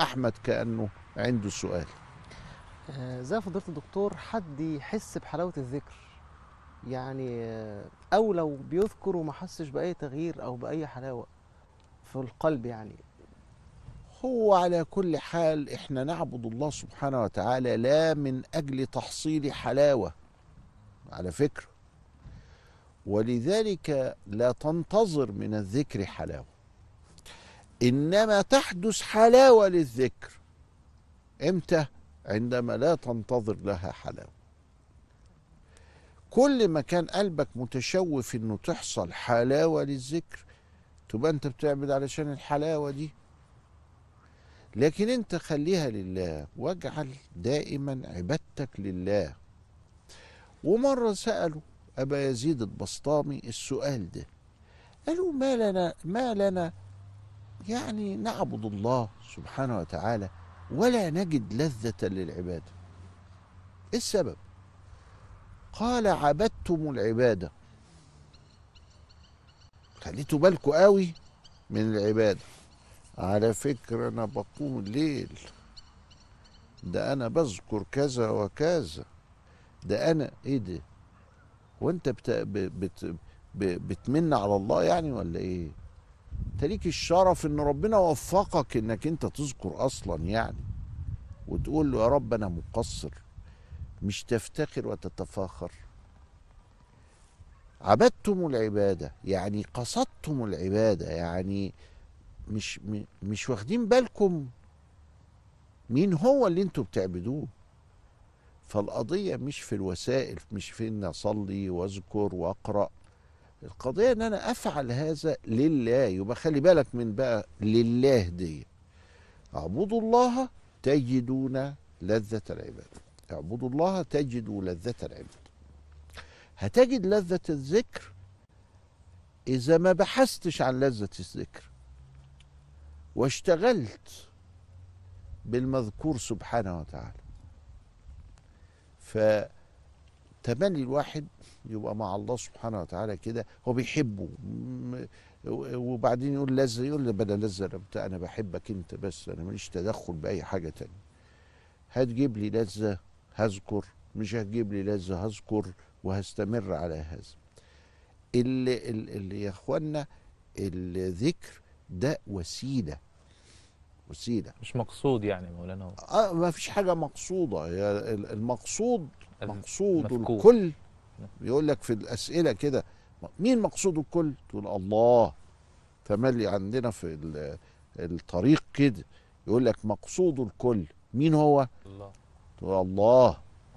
احمد كانه عنده سؤال آه، زي فضلت الدكتور حد يحس بحلاوه الذكر يعني آه، او لو بيذكر وما حسش باي تغيير او باي حلاوه في القلب يعني هو على كل حال احنا نعبد الله سبحانه وتعالى لا من اجل تحصيل حلاوه على فكره ولذلك لا تنتظر من الذكر حلاوه إنما تحدث حلاوة للذكر إمتى؟ عندما لا تنتظر لها حلاوة كل ما كان قلبك متشوف إنه تحصل حلاوة للذكر تبقى أنت بتعبد علشان الحلاوة دي لكن أنت خليها لله واجعل دائما عبادتك لله ومرة سألوا أبا يزيد البسطامي السؤال ده قالوا ما لنا ما لنا يعني نعبد الله سبحانه وتعالى ولا نجد لذة للعبادة إيه السبب؟ قال عبدتم العبادة خليتوا بالكوا قوي من العبادة على فكرة أنا بقوم الليل ده أنا بذكر كذا وكذا ده أنا إيه ده؟ وأنت بت... بت... بت... بتمن على الله يعني ولا إيه؟ انت ليك الشرف ان ربنا وفقك انك انت تذكر اصلا يعني وتقول له يا رب انا مقصر مش تفتخر وتتفاخر عبدتم العباده يعني قصدتم العباده يعني مش مش واخدين بالكم مين هو اللي انتوا بتعبدوه فالقضيه مش في الوسائل مش في اني اصلي واذكر واقرا القضية ان انا افعل هذا لله يبقى خلي بالك من بقى لله دي اعبدوا الله تجدون لذة العباد اعبدوا الله تجدوا لذة العباد هتجد لذة الذكر إذا ما بحثتش عن لذة الذكر واشتغلت بالمذكور سبحانه وتعالى تملي الواحد يبقى مع الله سبحانه وتعالى كده هو بيحبه وبعدين يقول لذة يقول له بلا لذة أنا بحبك أنت بس أنا ماليش تدخل بأي حاجة تانية هتجيب لي لذة هذكر مش هتجيب لي لذة هذكر وهستمر على هذا اللي, اللي يا اخوانا الذكر ده وسيله وسيله مش مقصود يعني مولانا اه ما فيش حاجه مقصوده المقصود مقصود الكل بيقول لك في الاسئله كده مين مقصود الكل تقول الله تملي عندنا في الطريق كده يقول لك مقصود الكل مين هو الله تقول الله